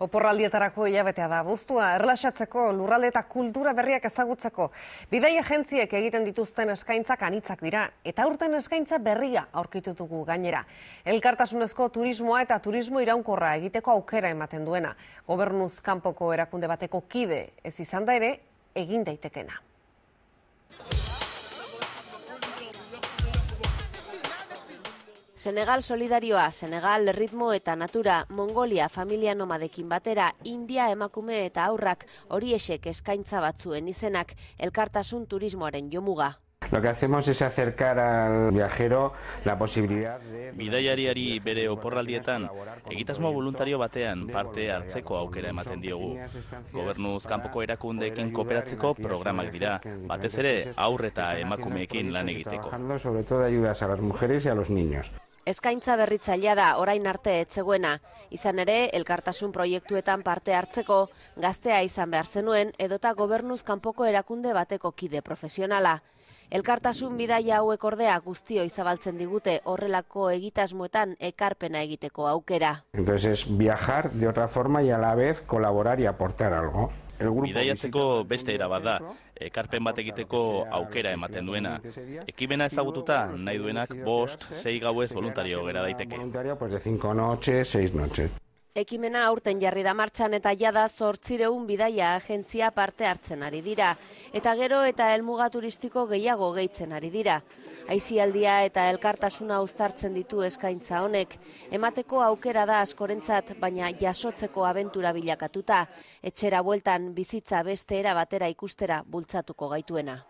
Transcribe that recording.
Oporraldietarako hilabetea da buztua, erlaxatzeko, lurralde eta kultura berriak ezagutzeko. Bidei agentziek egiten dituzten eskaintzak anitzak dira, eta urten eskaintza berria aurkitu dugu gainera. Elkartasunezko turismoa eta turismo iraunkorra egiteko aukera ematen duena. Gobernuz kanpoko erakunde bateko kide ez izan da ere egin daitekena. Senegal solidarioa, Senegal ritmo eta natura, Mongolia familia nomadekin batera, India emakume eta aurrak, hori esek eskaintza batzuen izenak, elkartasun turismoaren jomuga. Lo que hacemos es acercar al viajero la posibilidad de... Bidaiariari bere oporraldietan, egitasmo voluntario batean parte hartzeko aukera ematen diogu. Gobernuz kanpoko erakundeekin kooperatzeko programak dira, batez ere aurreta emakumeekin lan egiteko. Sobre todo ayudas a las mujeres y a los niños. Eskaintza berritzailea da orain arte etzeguena, izan ere elkartasun proiektuetan parte hartzeko gaztea izan behar zenuen edota gobernuz kanpoko erakunde bateko kide profesionala. Elkartasun bidaia hauek ordea guztio izabaltzen digute horrelako egitasmoetan ekarpena egiteko aukera. Entonces, viajar de otra forma y a la vez colaborar y aportar algo. Bidaiatzeko beste era bat da, ekarpen bat egiteko aukera ematen duena. Ekimena ezagututa nahi duenak bost, sei gauez voluntario gera daiteke. Voluntario, pues de cinco noches, seis noches. Ekimena aurten jarri da martxan eta jada zortzireun bidaia agentzia parte hartzen ari dira. Eta gero eta elmuga turistiko gehiago gehitzen ari dira. Aizialdia eta elkartasuna uztartzen ditu eskaintza honek. Emateko aukera da askorentzat, baina jasotzeko abentura bilakatuta. Etxera bueltan bizitza beste era batera ikustera bultzatuko gaituena.